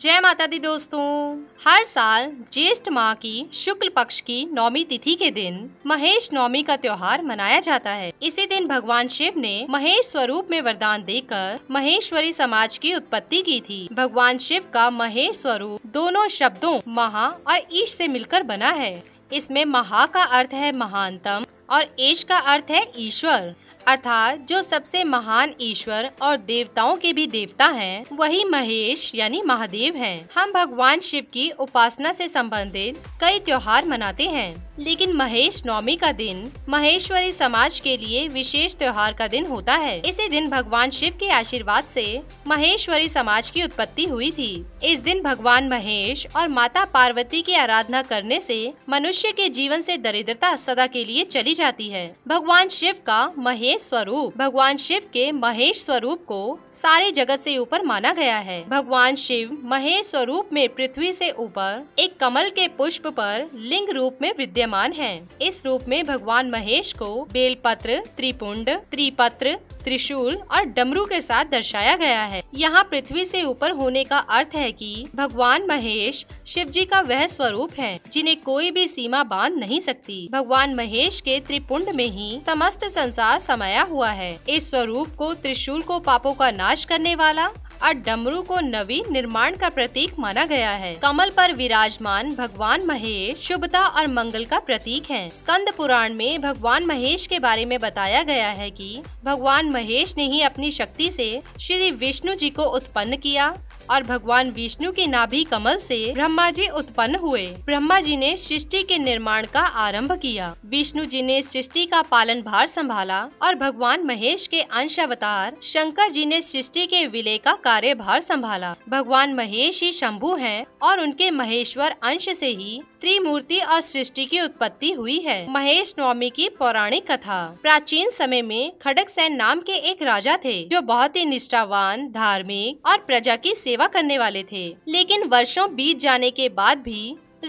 जय माता दी दोस्तों हर साल ज्येष्ठ माह की शुक्ल पक्ष की नौमी तिथि के दिन महेश नौमी का त्योहार मनाया जाता है इसी दिन भगवान शिव ने महेश स्वरूप में वरदान देकर महेश्वरी समाज की उत्पत्ति की थी भगवान शिव का महेश स्वरूप दोनों शब्दों महा और ईश से मिलकर बना है इसमें महा का अर्थ है महानतम और ईश का अर्थ है ईश्वर अर्थात जो सबसे महान ईश्वर और देवताओं के भी देवता हैं, वही महेश यानी महादेव हैं। हम भगवान शिव की उपासना से संबंधित कई त्योहार मनाते हैं लेकिन महेश नवमी का दिन महेश्वरी समाज के लिए विशेष त्योहार का दिन होता है इसी दिन भगवान शिव के आशीर्वाद से महेश्वरी समाज की उत्पत्ति हुई थी इस दिन भगवान महेश और माता पार्वती की आराधना करने से मनुष्य के जीवन से दरिद्रता सदा के लिए चली जाती है भगवान शिव का महेश स्वरूप भगवान शिव के महेश स्वरूप को सारे जगत से ऊपर माना गया है भगवान शिव महेश स्वरूप में पृथ्वी से ऊपर एक कमल के पुष्प पर लिंग रूप में विद्यमान है इस रूप में भगवान महेश को बेलपत्र त्रिपुंड त्रिपत्र त्रिशूल और डमरू के साथ दर्शाया गया है यहाँ पृथ्वी से ऊपर होने का अर्थ है कि भगवान महेश शिव जी का वह स्वरूप है जिन्हें कोई भी सीमा बांध नहीं सकती भगवान महेश के त्रिपुंड में ही समस्त संसार समाया हुआ है इस स्वरूप को त्रिशूल को पापों का नाश करने वाला और डमरू को नवीन निर्माण का प्रतीक माना गया है कमल पर विराजमान भगवान महेश शुभता और मंगल का प्रतीक है स्कंद पुराण में भगवान महेश के बारे में बताया गया है कि भगवान महेश ने ही अपनी शक्ति से श्री विष्णु जी को उत्पन्न किया और भगवान विष्णु के नाभि कमल से ब्रह्मा जी उत्पन्न हुए ब्रह्मा जी ने सृष्टि के निर्माण का आरंभ किया विष्णु जी ने सृष्टि का पालन भार संभाला और भगवान महेश के अंश अवतार शंकर जी ने सृष्टि के विलय का कार्यभार संभाला भगवान महेश ही शंभु हैं और उनके महेश्वर अंश से ही त्रिमूर्ति और सृष्टि की उत्पत्ति हुई है महेश नवमी की पौराणिक कथा प्राचीन समय में खड़क सैन नाम के एक राजा थे जो बहुत ही निष्ठावान धार्मिक और प्रजा की सेवा सेवा करने वाले थे लेकिन वर्षों बीत जाने के बाद भी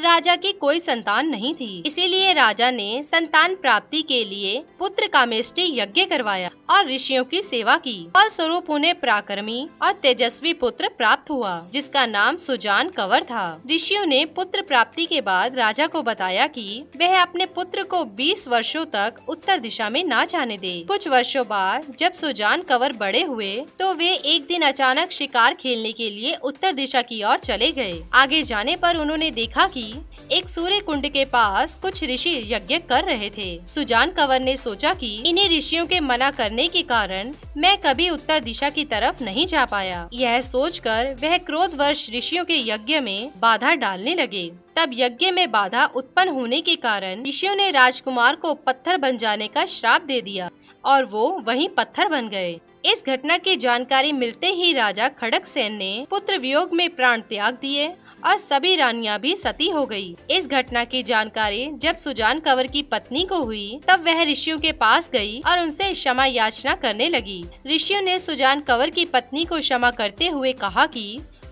राजा की कोई संतान नहीं थी इसीलिए राजा ने संतान प्राप्ति के लिए पुत्र कामेष्टि यज्ञ करवाया और ऋषियों की सेवा की फलस्वरूप उन्हें पराक्रमी और तेजस्वी पुत्र प्राप्त हुआ जिसका नाम सुजान कंवर था ऋषियों ने पुत्र प्राप्ति के बाद राजा को बताया कि वह अपने पुत्र को 20 वर्षों तक उत्तर दिशा में ना जाने दे कुछ वर्षों बाद जब सुजान कंवर बड़े हुए तो वे एक दिन अचानक शिकार खेलने के लिए उत्तर दिशा की ओर चले गए आगे जाने पर उन्होंने देखा कि एक सूर्य कुंड के पास कुछ ऋषि यज्ञ कर रहे थे सुजान कंवर ने सोचा कि इन्हें ऋषियों के मना करने करने के कारण मैं कभी उत्तर दिशा की तरफ नहीं जा पाया यह सोचकर वह क्रोध वर्ष ऋषियों के यज्ञ में बाधा डालने लगे तब यज्ञ में बाधा उत्पन्न होने के कारण ऋषियों ने राजकुमार को पत्थर बन जाने का श्राप दे दिया और वो वहीं पत्थर बन गए इस घटना की जानकारी मिलते ही राजा खड़क सेन ने पुत्र वियोग में प्राण त्याग दिए और सभी रानियां भी सती हो गई। इस घटना की जानकारी जब सुजान कंवर की पत्नी को हुई तब वह ऋषियों के पास गई और उनसे क्षमा याचना करने लगी ऋषियों ने सुजान कंवर की पत्नी को क्षमा करते हुए कहा कि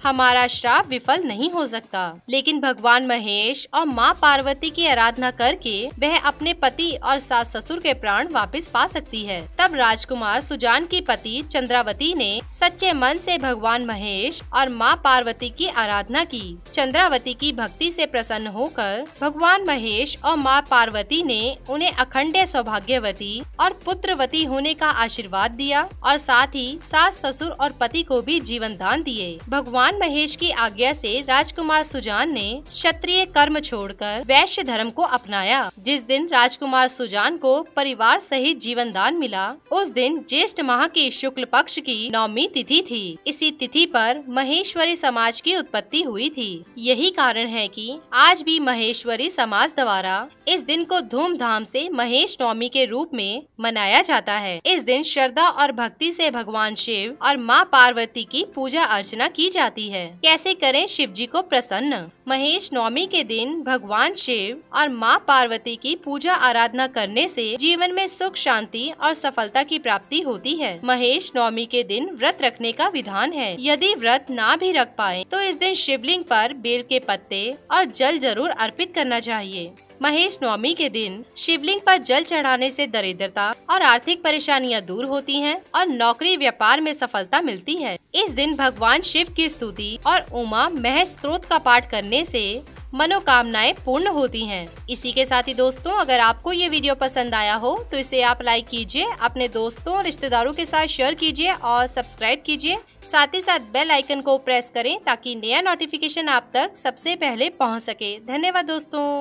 हमारा श्राप विफल नहीं हो सकता लेकिन भगवान महेश और माँ पार्वती की आराधना करके वह अपने पति और सास ससुर के प्राण वापस पा सकती है तब राजकुमार सुजान की पति चंद्रावती ने सच्चे मन से भगवान महेश और माँ पार्वती की आराधना की चंद्रावती की भक्ति से प्रसन्न होकर भगवान महेश और माँ पार्वती ने उन्हें अखंड सौभाग्यवती और पुत्रवती होने का आशीर्वाद दिया और साथ ही सास ससुर और पति को भी जीवन दान दिए भगवान महेश की आज्ञा से राजकुमार सुजान ने क्षत्रिय कर्म छोड़कर वैश्य धर्म को अपनाया जिस दिन राजकुमार सुजान को परिवार सहित जीवन दान मिला उस दिन ज्येष्ठ माह के शुक्ल पक्ष की नौमी तिथि थी इसी तिथि पर महेश्वरी समाज की उत्पत्ति हुई थी यही कारण है कि आज भी महेश्वरी समाज द्वारा इस दिन को धूमधाम से महेश नौमी के रूप में मनाया जाता है इस दिन श्रद्धा और भक्ति से भगवान शिव और माँ पार्वती की पूजा अर्चना की जाती जाती है कैसे करें शिव जी को प्रसन्न महेश नवमी के दिन भगवान शिव और माँ पार्वती की पूजा आराधना करने से जीवन में सुख शांति और सफलता की प्राप्ति होती है महेश नवमी के दिन व्रत रखने का विधान है यदि व्रत ना भी रख पाए तो इस दिन शिवलिंग पर बेल के पत्ते और जल जरूर अर्पित करना चाहिए महेश नवमी के दिन शिवलिंग पर जल चढ़ाने से दरिद्रता और आर्थिक परेशानियां दूर होती हैं और नौकरी व्यापार में सफलता मिलती है इस दिन भगवान शिव की स्तुति और उमा महेश स्त्रोत का पाठ करने से मनोकामनाएं पूर्ण होती हैं। इसी के साथ ही दोस्तों अगर आपको ये वीडियो पसंद आया हो तो इसे आप लाइक कीजिए अपने दोस्तों रिश्तेदारों के साथ शेयर कीजिए और सब्सक्राइब कीजिए साथ ही साथ बेल आइकन को प्रेस करें ताकि नया नोटिफिकेशन आप तक सबसे पहले पहुंच सके धन्यवाद दोस्तों